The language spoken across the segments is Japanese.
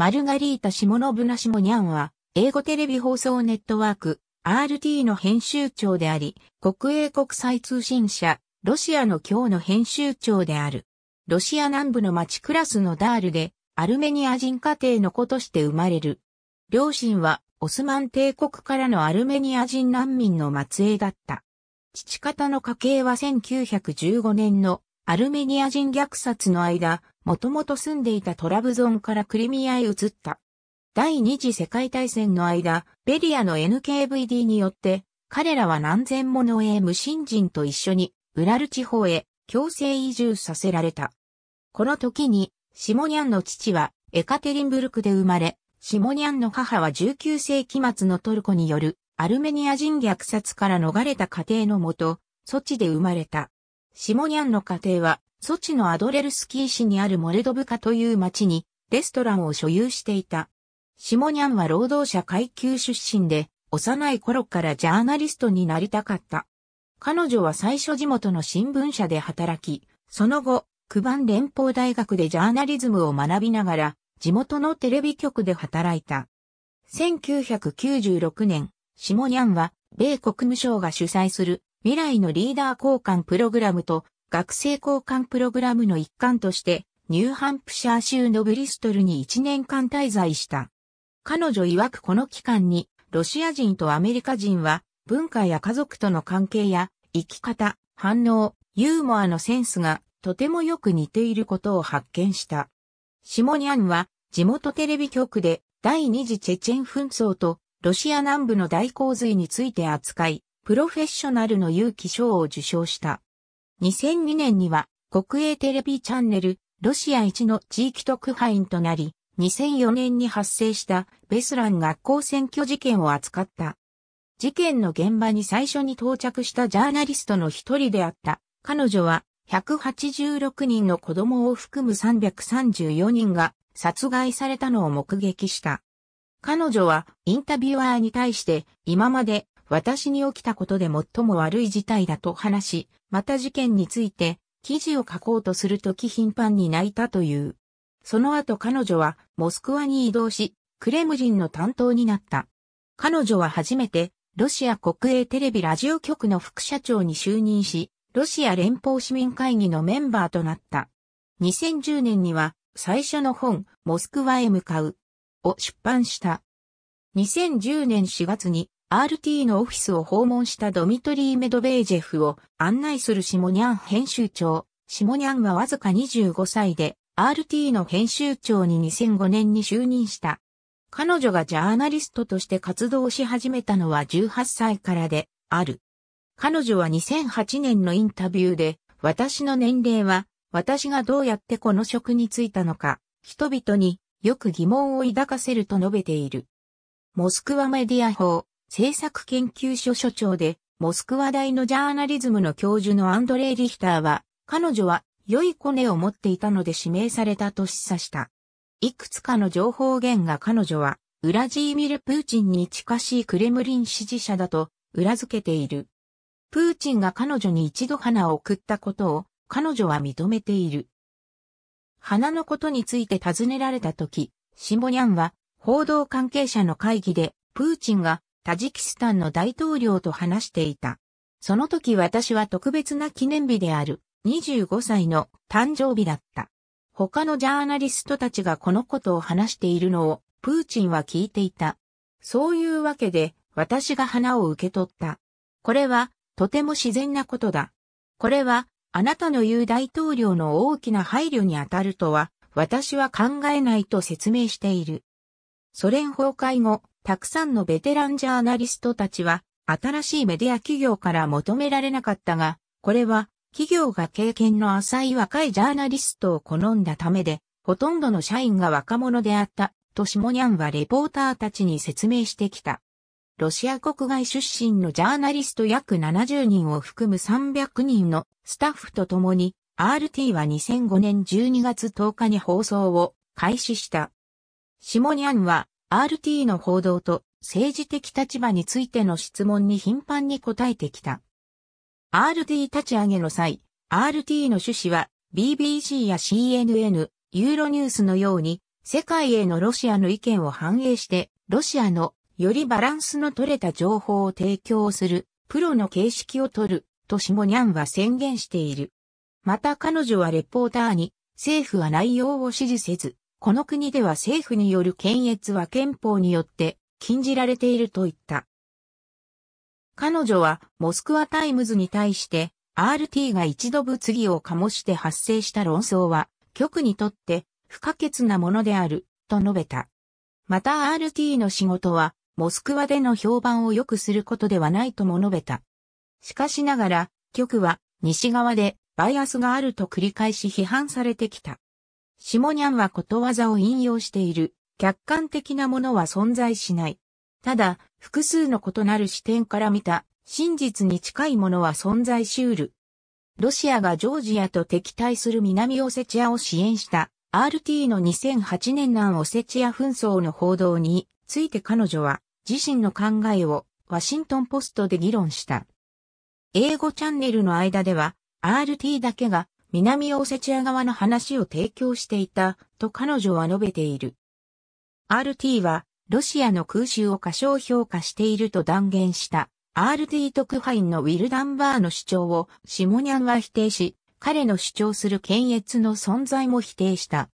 マルガリータ・シモノブナ・シモニャンは、英語テレビ放送ネットワーク、RT の編集長であり、国営国際通信社、ロシアの今日の編集長である。ロシア南部の町クラスのダールで、アルメニア人家庭の子として生まれる。両親は、オスマン帝国からのアルメニア人難民の末裔だった。父方の家系は1915年のアルメニア人虐殺の間、もともと住んでいたトラブゾンからクリミアへ移った。第二次世界大戦の間、ベリアの NKVD によって、彼らは何千もの英無新人と一緒に、ウラル地方へ強制移住させられた。この時に、シモニャンの父はエカテリンブルクで生まれ、シモニャンの母は19世紀末のトルコによるアルメニア人虐殺から逃れた家庭のもと、ソチで生まれた。シモニャンの家庭はソチのアドレルスキー市にあるモルドブカという町にレストランを所有していた。シモニャンは労働者階級出身で、幼い頃からジャーナリストになりたかった。彼女は最初地元の新聞社で働き、その後、九番連邦大学でジャーナリズムを学びながら、地元のテレビ局で働いた。1996年、シモニャンは、米国務省が主催する未来のリーダー交換プログラムと学生交換プログラムの一環として、ニューハンプシャー州のブリストルに1年間滞在した。彼女曰くこの期間に、ロシア人とアメリカ人は、文化や家族との関係や、生き方、反応、ユーモアのセンスが、とてもよく似ていることを発見した。シモニャンは、地元テレビ局で、第二次チェチェン紛争と、ロシア南部の大洪水について扱い、プロフェッショナルの勇気賞を受賞した。2002年には国営テレビチャンネルロシア一の地域特派員となり、2004年に発生したベスラン学校選挙事件を扱った。事件の現場に最初に到着したジャーナリストの一人であった。彼女は186人の子供を含む334人が殺害されたのを目撃した。彼女はインタビュアーに対して今まで私に起きたことで最も悪い事態だと話し、また事件について記事を書こうとするとき頻繁に泣いたという。その後彼女はモスクワに移動し、クレムリンの担当になった。彼女は初めてロシア国営テレビラジオ局の副社長に就任し、ロシア連邦市民会議のメンバーとなった。2010年には最初の本、モスクワへ向かうを出版した。2010年4月に RT のオフィスを訪問したドミトリー・メドベージェフを案内するシモニャン編集長。シモニャンはわずか25歳で RT の編集長に2005年に就任した。彼女がジャーナリストとして活動し始めたのは18歳からである。彼女は2008年のインタビューで、私の年齢は、私がどうやってこの職に就いたのか、人々によく疑問を抱かせると述べている。モスクワメディア法、政策研究所所長で、モスクワ大のジャーナリズムの教授のアンドレイ・リヒターは、彼女は良いコネを持っていたので指名されたと示唆した。いくつかの情報源が彼女は、ウラジーミル・プーチンに近しいクレムリン支持者だと裏付けている。プーチンが彼女に一度花を送ったことを彼女は認めている。花のことについて尋ねられた時、シモニャンは報道関係者の会議でプーチンがタジキスタンの大統領と話していた。その時私は特別な記念日である25歳の誕生日だった。他のジャーナリストたちがこのことを話しているのをプーチンは聞いていた。そういうわけで私が花を受け取った。これはとても自然なことだ。これはあなたの言う大統領の大きな配慮にあたるとは私は考えないと説明している。ソ連崩壊後、たくさんのベテランジャーナリストたちは、新しいメディア企業から求められなかったが、これは、企業が経験の浅い若いジャーナリストを好んだためで、ほとんどの社員が若者であった、とシモニャンはレポーターたちに説明してきた。ロシア国外出身のジャーナリスト約70人を含む300人のスタッフと共に、RT は2005年12月10日に放送を開始した。シモニャンは RT の報道と政治的立場についての質問に頻繁に答えてきた。RT 立ち上げの際、RT の趣旨は BBC や CNN、ユーロニュースのように世界へのロシアの意見を反映してロシアのよりバランスの取れた情報を提供するプロの形式を取るとシモニャンは宣言している。また彼女はレポーターに政府は内容を支持せずこの国では政府による検閲は憲法によって禁じられていると言った。彼女はモスクワタイムズに対して RT が一度物議を醸して発生した論争は局にとって不可欠なものであると述べた。また RT の仕事はモスクワでの評判を良くすることではないとも述べた。しかしながら局は西側でバイアスがあると繰り返し批判されてきた。シモニャンはことわざを引用している。客観的なものは存在しない。ただ、複数の異なる視点から見た真実に近いものは存在しうる。ロシアがジョージアと敵対する南オセチアを支援した RT の2008年南オセチア紛争の報道について彼女は自身の考えをワシントンポストで議論した。英語チャンネルの間では RT だけが南オセチア側の話を提供していたと彼女は述べている。RT はロシアの空襲を過小評価していると断言した RT 特派員のウィルダンバーの主張をシモニャンは否定し、彼の主張する検閲の存在も否定した。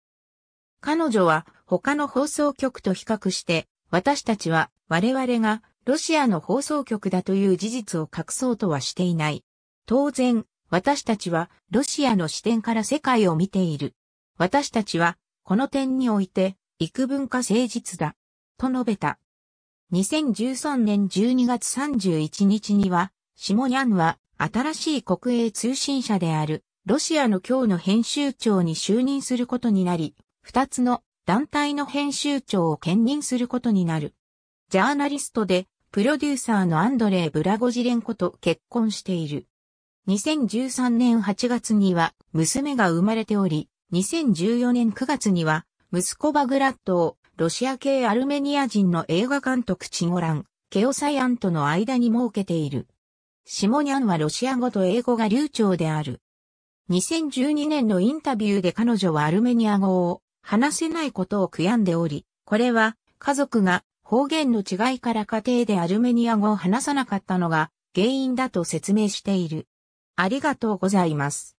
彼女は他の放送局と比較して、私たちは我々がロシアの放送局だという事実を隠そうとはしていない。当然、私たちはロシアの視点から世界を見ている。私たちはこの点において幾分か誠実だ。と述べた。2013年12月31日には、シモニャンは新しい国営通信社であるロシアの今日の編集長に就任することになり、二つの団体の編集長を兼任することになる。ジャーナリストでプロデューサーのアンドレイ・ブラゴジレンコと結婚している。2013年8月には娘が生まれており、2014年9月には息子バグラッドをロシア系アルメニア人の映画監督チゴラン、ケオサヤンとの間に設けている。シモニャンはロシア語と英語が流暢である。2012年のインタビューで彼女はアルメニア語を話せないことを悔やんでおり、これは家族が方言の違いから家庭でアルメニア語を話さなかったのが原因だと説明している。ありがとうございます。